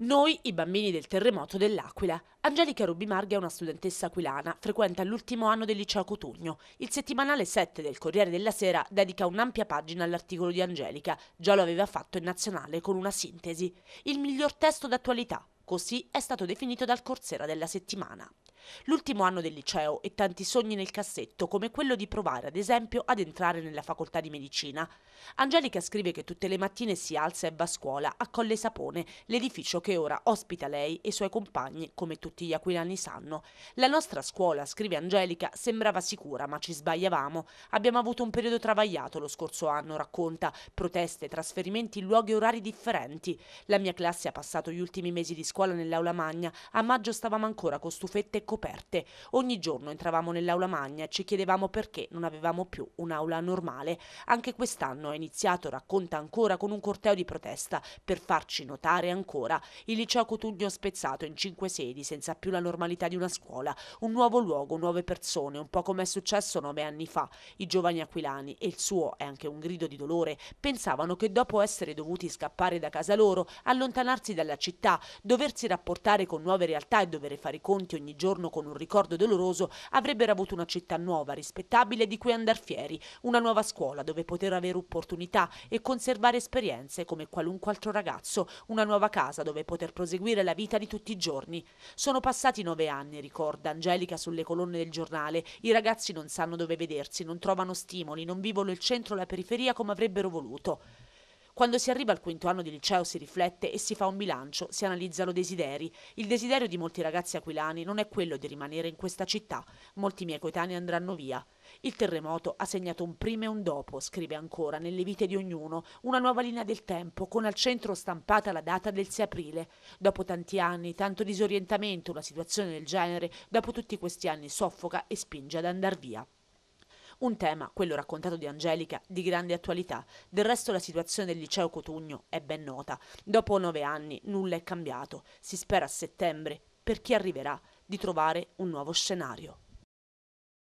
Noi, i bambini del terremoto dell'Aquila. Angelica Rubi Marghi è una studentessa aquilana, frequenta l'ultimo anno del liceo Cotugno. Il settimanale 7 del Corriere della Sera dedica un'ampia pagina all'articolo di Angelica, già lo aveva fatto in nazionale con una sintesi. Il miglior testo d'attualità, così è stato definito dal Corsera della settimana. L'ultimo anno del liceo e tanti sogni nel cassetto, come quello di provare ad esempio ad entrare nella facoltà di medicina. Angelica scrive che tutte le mattine si alza e va a scuola a Colle Sapone, l'edificio che ora ospita lei e i suoi compagni, come tutti gli aquilani sanno. La nostra scuola, scrive Angelica, sembrava sicura, ma ci sbagliavamo. Abbiamo avuto un periodo travagliato lo scorso anno, racconta, proteste, trasferimenti in luoghi orari differenti. La mia classe ha passato gli ultimi mesi di scuola nell'aula magna, a maggio stavamo ancora con stufette e coperture coperte. Ogni giorno entravamo nell'aula magna e ci chiedevamo perché non avevamo più un'aula normale. Anche quest'anno è iniziato, racconta ancora, con un corteo di protesta per farci notare ancora il liceo Cotugno spezzato in cinque sedi senza più la normalità di una scuola, un nuovo luogo, nuove persone, un po' come è successo nove anni fa. I giovani aquilani, e il suo è anche un grido di dolore, pensavano che dopo essere dovuti scappare da casa loro, allontanarsi dalla città, doversi rapportare con nuove realtà e dover fare i conti ogni giorno giorno con un ricordo doloroso avrebbero avuto una città nuova, rispettabile di cui andar fieri, una nuova scuola dove poter avere opportunità e conservare esperienze come qualunque altro ragazzo, una nuova casa dove poter proseguire la vita di tutti i giorni. Sono passati nove anni, ricorda Angelica sulle colonne del giornale, i ragazzi non sanno dove vedersi, non trovano stimoli, non vivono il centro e la periferia come avrebbero voluto. Quando si arriva al quinto anno di liceo si riflette e si fa un bilancio, si analizzano desideri. Il desiderio di molti ragazzi aquilani non è quello di rimanere in questa città. Molti miei coetanei andranno via. Il terremoto ha segnato un prima e un dopo, scrive ancora, nelle vite di ognuno, una nuova linea del tempo, con al centro stampata la data del 6 aprile. Dopo tanti anni, tanto disorientamento, una situazione del genere, dopo tutti questi anni soffoca e spinge ad andar via. Un tema, quello raccontato di Angelica, di grande attualità. Del resto la situazione del liceo Cotugno è ben nota. Dopo nove anni nulla è cambiato. Si spera a settembre, per chi arriverà, di trovare un nuovo scenario.